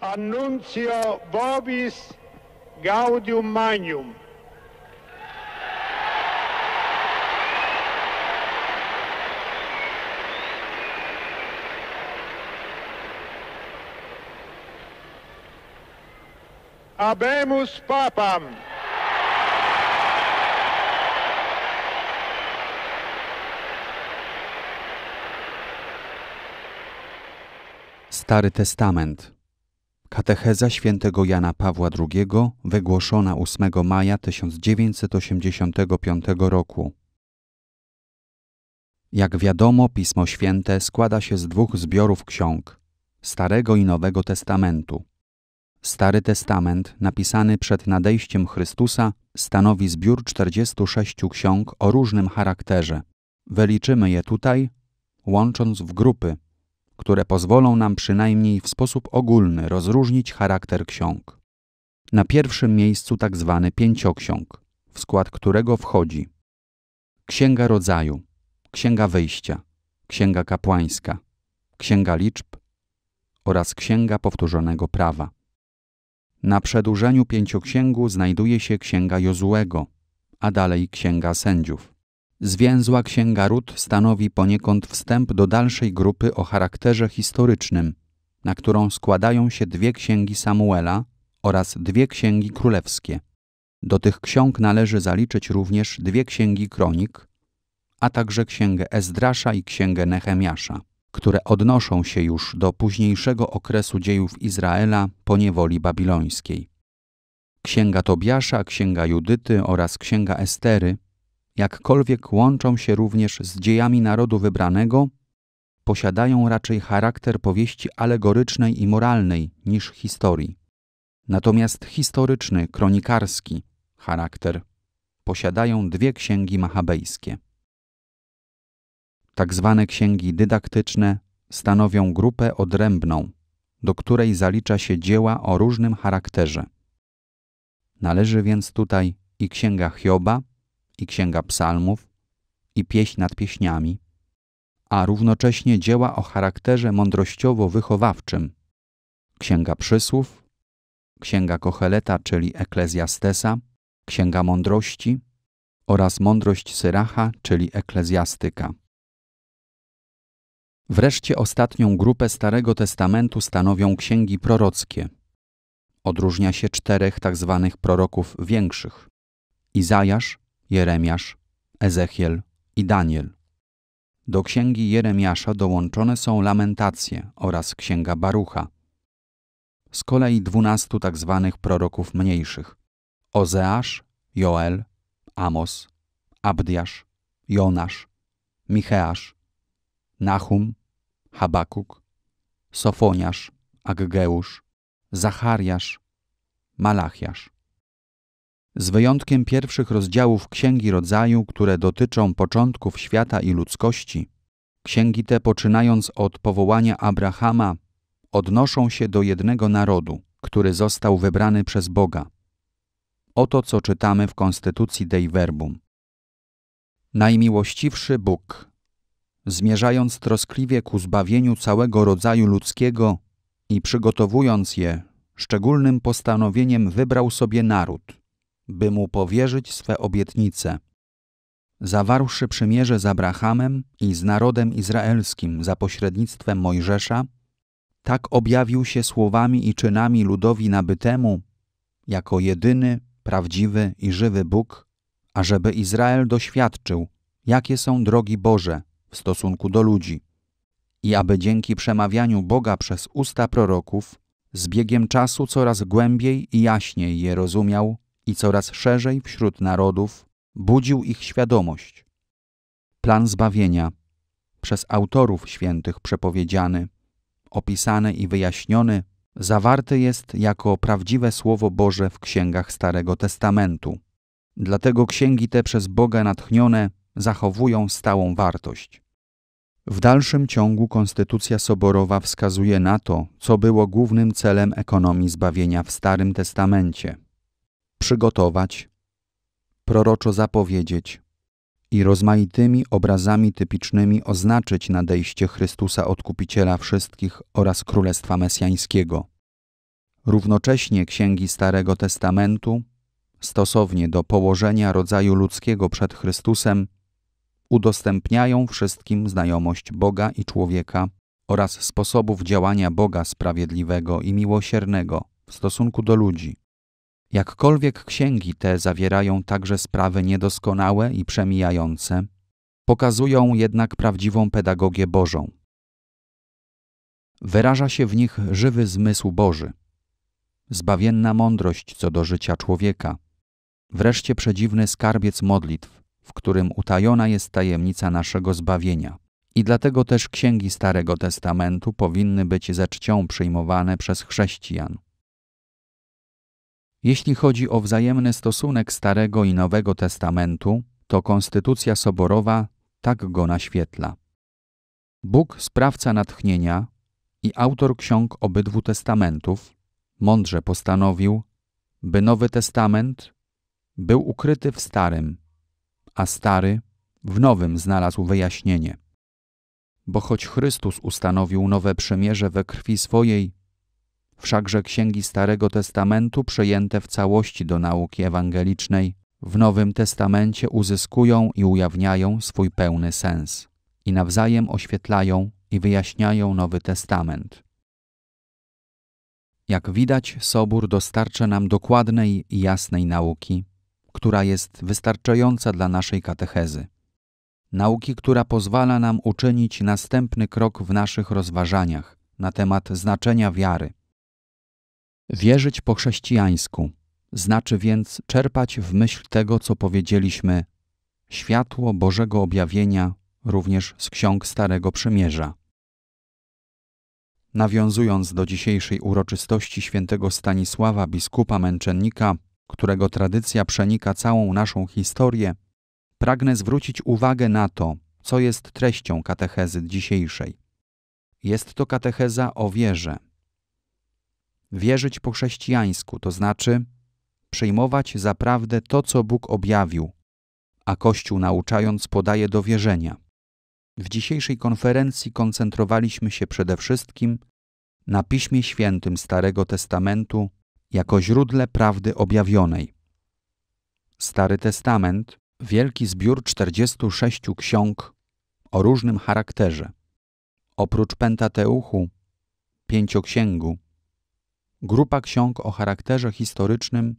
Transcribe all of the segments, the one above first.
Annuncio Vobis Gaudium Magnum. Abemus Papam. Stary Testament Katecheza świętego Jana Pawła II wygłoszona 8 maja 1985 roku. Jak wiadomo, Pismo Święte składa się z dwóch zbiorów ksiąg Starego i Nowego Testamentu. Stary Testament, napisany przed nadejściem Chrystusa, stanowi zbiór 46 ksiąg o różnym charakterze. Wyliczymy je tutaj, łącząc w grupy które pozwolą nam przynajmniej w sposób ogólny rozróżnić charakter ksiąg. Na pierwszym miejscu tak zwany pięcioksiąg, w skład którego wchodzi Księga Rodzaju, Księga Wyjścia, Księga Kapłańska, Księga Liczb oraz Księga Powtórzonego Prawa. Na przedłużeniu pięcioksięgu znajduje się Księga Jozułego, a dalej Księga Sędziów. Zwięzła Księga Ród stanowi poniekąd wstęp do dalszej grupy o charakterze historycznym, na którą składają się dwie księgi Samuela oraz dwie księgi królewskie. Do tych ksiąg należy zaliczyć również dwie księgi kronik, a także księgę Ezdrasza i księgę Nehemiasza, które odnoszą się już do późniejszego okresu dziejów Izraela po niewoli babilońskiej. Księga Tobiasza, księga Judyty oraz księga Estery jakkolwiek łączą się również z dziejami narodu wybranego, posiadają raczej charakter powieści alegorycznej i moralnej niż historii. Natomiast historyczny, kronikarski charakter posiadają dwie księgi machabejskie. Tak zwane księgi dydaktyczne stanowią grupę odrębną, do której zalicza się dzieła o różnym charakterze. Należy więc tutaj i księga Hioba, i Księga Psalmów i Pieśń nad Pieśniami, a równocześnie dzieła o charakterze mądrościowo-wychowawczym. Księga Przysłów, Księga Kocheleta, czyli Eklezjastesa, Księga Mądrości oraz Mądrość Syracha, czyli Eklezjastyka. Wreszcie ostatnią grupę Starego Testamentu stanowią księgi prorockie. Odróżnia się czterech tak zwanych proroków większych: Izajasz, Jeremiasz, Ezechiel i Daniel. Do księgi Jeremiasza dołączone są lamentacje oraz księga Barucha. Z kolei dwunastu tak zwanych proroków mniejszych: Ozeasz, Joel, Amos, Abdiasz, Jonasz, Micheasz, Nahum, Habakuk, Sofoniasz, Aggeusz, Zachariasz, Malachiasz z wyjątkiem pierwszych rozdziałów Księgi Rodzaju, które dotyczą początków świata i ludzkości, księgi te poczynając od powołania Abrahama, odnoszą się do jednego narodu, który został wybrany przez Boga. Oto co czytamy w Konstytucji Dei Verbum. Najmiłościwszy Bóg, zmierzając troskliwie ku zbawieniu całego rodzaju ludzkiego i przygotowując je, szczególnym postanowieniem wybrał sobie naród – by mu powierzyć swe obietnice. Zawarłszy przymierze z Abrahamem i z narodem izraelskim za pośrednictwem Mojżesza, tak objawił się słowami i czynami ludowi nabytemu, jako jedyny, prawdziwy i żywy Bóg, ażeby Izrael doświadczył, jakie są drogi Boże w stosunku do ludzi, i aby dzięki przemawianiu Boga przez usta proroków z biegiem czasu coraz głębiej i jaśniej je rozumiał i coraz szerzej wśród narodów budził ich świadomość. Plan zbawienia, przez autorów świętych przepowiedziany, opisany i wyjaśniony, zawarty jest jako prawdziwe Słowo Boże w księgach Starego Testamentu. Dlatego księgi te przez Boga natchnione zachowują stałą wartość. W dalszym ciągu konstytucja soborowa wskazuje na to, co było głównym celem ekonomii zbawienia w Starym Testamencie przygotować, proroczo zapowiedzieć i rozmaitymi obrazami typicznymi oznaczyć nadejście Chrystusa Odkupiciela wszystkich oraz Królestwa Mesjańskiego. Równocześnie księgi Starego Testamentu, stosownie do położenia rodzaju ludzkiego przed Chrystusem, udostępniają wszystkim znajomość Boga i człowieka oraz sposobów działania Boga sprawiedliwego i miłosiernego w stosunku do ludzi. Jakkolwiek księgi te zawierają także sprawy niedoskonałe i przemijające, pokazują jednak prawdziwą pedagogię Bożą. Wyraża się w nich żywy zmysł Boży, zbawienna mądrość co do życia człowieka, wreszcie przedziwny skarbiec modlitw, w którym utajona jest tajemnica naszego zbawienia. I dlatego też księgi Starego Testamentu powinny być ze czcią przyjmowane przez chrześcijan. Jeśli chodzi o wzajemny stosunek Starego i Nowego Testamentu, to Konstytucja Soborowa tak go naświetla. Bóg, sprawca natchnienia i autor ksiąg obydwu testamentów, mądrze postanowił, by Nowy Testament był ukryty w Starym, a Stary w Nowym znalazł wyjaśnienie. Bo choć Chrystus ustanowił nowe przymierze we krwi swojej Wszakże księgi Starego Testamentu przejęte w całości do nauki ewangelicznej w Nowym Testamencie uzyskują i ujawniają swój pełny sens i nawzajem oświetlają i wyjaśniają Nowy Testament. Jak widać, Sobór dostarcza nam dokładnej i jasnej nauki, która jest wystarczająca dla naszej katechezy. Nauki, która pozwala nam uczynić następny krok w naszych rozważaniach na temat znaczenia wiary – Wierzyć po chrześcijańsku znaczy więc czerpać w myśl tego, co powiedzieliśmy, światło Bożego objawienia również z ksiąg Starego Przymierza. Nawiązując do dzisiejszej uroczystości świętego Stanisława, biskupa męczennika, którego tradycja przenika całą naszą historię, pragnę zwrócić uwagę na to, co jest treścią katechezy dzisiejszej. Jest to katecheza o wierze, wierzyć po chrześcijańsku, to znaczy przyjmować za prawdę to, co Bóg objawił, a Kościół nauczając podaje do wierzenia. W dzisiejszej konferencji koncentrowaliśmy się przede wszystkim na Piśmie Świętym Starego Testamentu jako źródle prawdy objawionej. Stary Testament, wielki zbiór 46 ksiąg o różnym charakterze. Oprócz Pentateuchu, pięcioksięgu, grupa ksiąg o charakterze historycznym,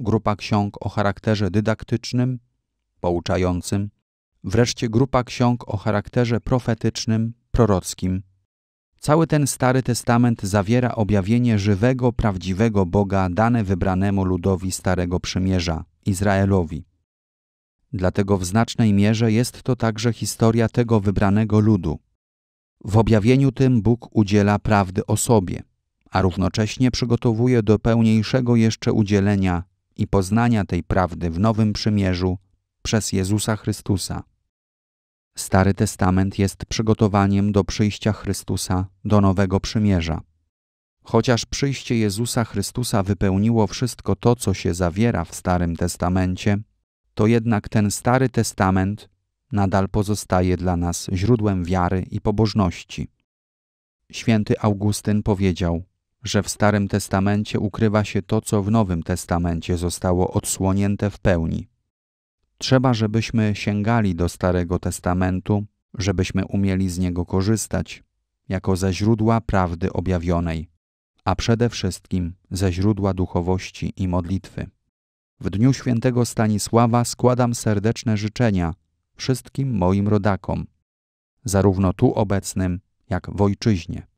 grupa ksiąg o charakterze dydaktycznym, pouczającym, wreszcie grupa ksiąg o charakterze profetycznym, prorockim. Cały ten Stary Testament zawiera objawienie żywego, prawdziwego Boga dane wybranemu ludowi Starego Przymierza, Izraelowi. Dlatego w znacznej mierze jest to także historia tego wybranego ludu. W objawieniu tym Bóg udziela prawdy o sobie a równocześnie przygotowuje do pełniejszego jeszcze udzielenia i poznania tej prawdy w Nowym Przymierzu przez Jezusa Chrystusa. Stary Testament jest przygotowaniem do przyjścia Chrystusa do Nowego Przymierza. Chociaż przyjście Jezusa Chrystusa wypełniło wszystko to, co się zawiera w Starym Testamencie, to jednak ten Stary Testament nadal pozostaje dla nas źródłem wiary i pobożności. Święty Augustyn powiedział: że w Starym Testamencie ukrywa się to, co w Nowym Testamencie zostało odsłonięte w pełni. Trzeba, żebyśmy sięgali do Starego Testamentu, żebyśmy umieli z niego korzystać, jako ze źródła prawdy objawionej, a przede wszystkim ze źródła duchowości i modlitwy. W dniu świętego Stanisława składam serdeczne życzenia wszystkim moim rodakom, zarówno tu obecnym, jak w ojczyźnie.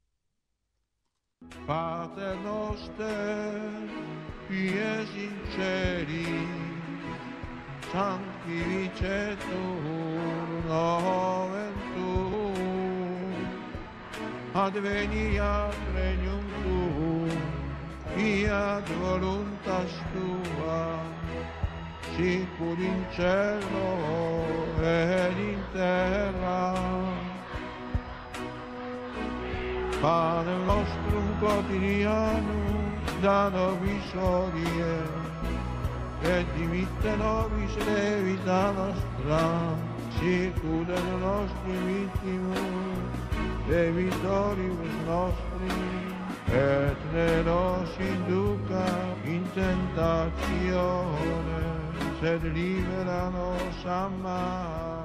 Pater noster, qui es in celi, sanctificetur nomen tuum, adveniat regnum tuum, fiat voluntas tua, sicur in cielo ed in terra. pane nostro quotidiano, da nobis odie, e dimitte nobis levita nostra, sicura le nostre vittime, e vittoribus nostri, et ne nos induca in tentazione, sed libera nos a